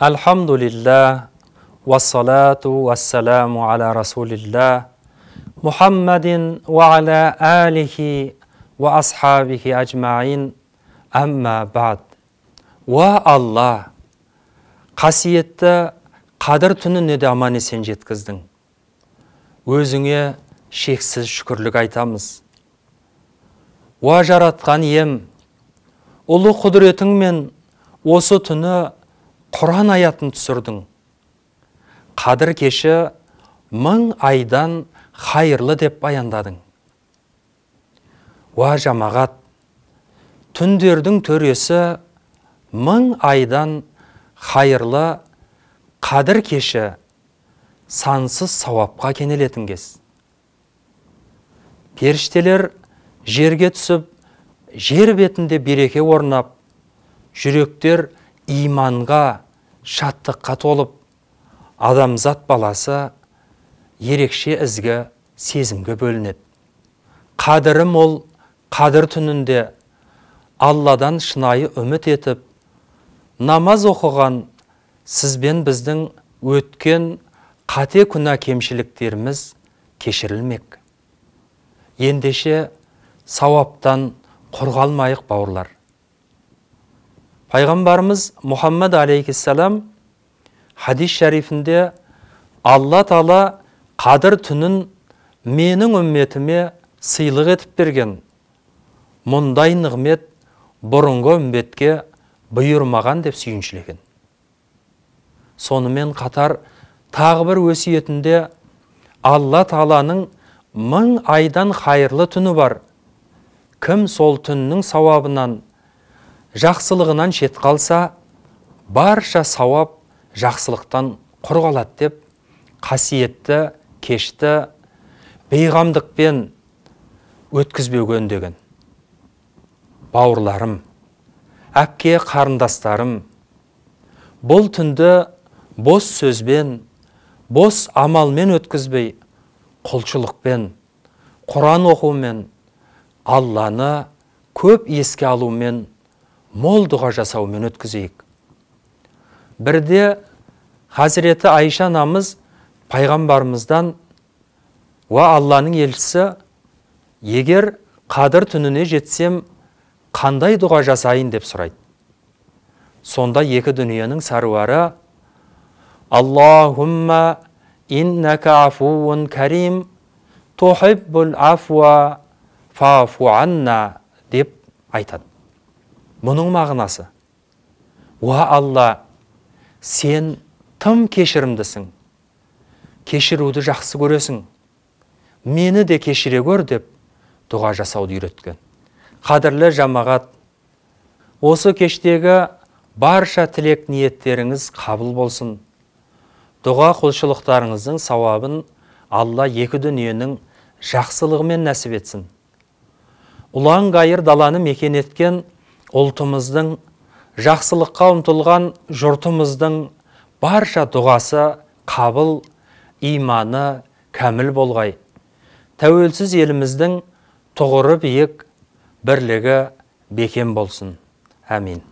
Alhamdulillah, вассалату вассаламу аля rasulillah, Мухаммадин ва аля Алихи, ва асхабихи ажмаин, әмма бад. Уа Алла, қасиетті қадір түніне де аман есен жеткіздің. Өзіңе шексіз шүкірлік айтамыз. Уа жаратқан ем, ұлы құдіретіңмен осы түні құран аятын түсірдің қадір кеші мың айдан хайырлы деп баяндадың уа жамағат түндердің төресі мың айдан хайырлы қадір кеші сансыз сауапқа кенелетін кез жерге түсіп жер бетінде береке орнап жүректер иманға шаттыққа толып адамзат баласы ерекше ізгі сезімге бөлінеді қадірі мол қадір түнінде алладан шынайы үміт етіп намаз оқыған сізбен біздің өткен қате күнә кемшіліктеріміз кешірілмек ендеше сауаптан құр қалмайық бауырлар пайғамбарымыз мұхаммад алейхисалам хадис шәрифінде алла тағала қадір түнін менің үмметіме сыйлық етіп берген мұндай нығмет бұрынғы үмбетке бұйырмаған деп сүйіншілеген сонымен қатар тағы бір өсиетінде алла тағаланың мың айдан қайырлы түні бар кім сол түннің сауабынан жақсылығынан шет қалса барша сауап жақсылықтан құр қалады деп қасиетті кешті бейғамдықпен өткізбеуге деген бауырларым әпке қарындастарым бұл түнді бос сөзбен бос амалмен өткізбей құлшылықпен құран оқумен алланы көп еске алумен мол дұға жасаумен өткізейік бірде хазіреті айша анамыз пайғамбарымыздан уа алланың елшісі егер қадыр түніне жетсем қандай дұға жасайын деп сұрайды сонда екі дүниенің саруары аллахумма иннака афуун карим тухиббул афуа фафу анна деп айтады мұның мағынасы уа алла сен тым кешірімдісің кешіруді жақсы көресің мені де кешіре көр деп дұға жасауды үйреткен қадірлі жамағат осы кештегі барша тілек ниеттеріңіз қабыл болсын дұға құлшылықтарыңыздың сауабын алла екі дүниенің жақсылығымен нәсіп етсін ұлан ғайыр даланы мекен еткен ұлтымыздың жақсылыққа ұмтылған жұртымыздың барша дұғасы қабыл иманы кәміл болғай тәуелсіз еліміздің тұғыры биік бірлігі бекем болсын әмин